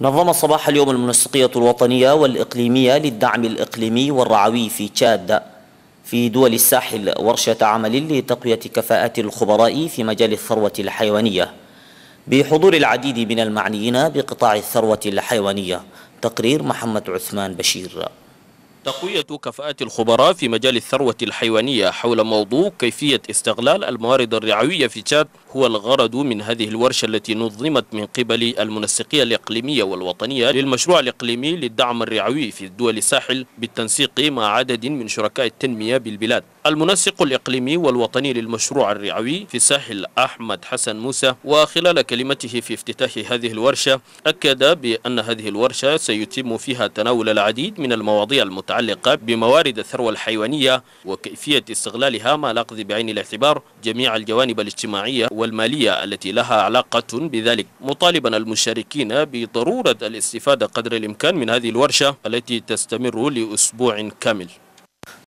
نظم صباح اليوم المنسقية الوطنية والإقليمية للدعم الإقليمي والرعوي في تشاد في دول الساحل ورشة عمل لتقوية كفاءات الخبراء في مجال الثروة الحيوانية بحضور العديد من المعنيين بقطاع الثروة الحيوانية تقرير محمد عثمان بشير تقوية كفاءة الخبراء في مجال الثروة الحيوانية حول موضوع كيفية استغلال الموارد الرعوية في تشاد هو الغرض من هذه الورشة التي نظمت من قبل المنسقية الإقليمية والوطنية للمشروع الإقليمي للدعم الرعوي في دول الساحل بالتنسيق مع عدد من شركاء التنمية بالبلاد المنسق الإقليمي والوطني للمشروع الرعوي في ساحل أحمد حسن موسى وخلال كلمته في افتتاح هذه الورشة أكد بأن هذه الورشة سيتم فيها تناول العديد من المواضيع المتعلقة بموارد الثروة الحيوانية وكيفية استغلالها مع الأخذ بعين الاعتبار جميع الجوانب الاجتماعية والمالية التي لها علاقة بذلك مطالبا المشاركين بضرورة الاستفادة قدر الإمكان من هذه الورشة التي تستمر لأسبوع كامل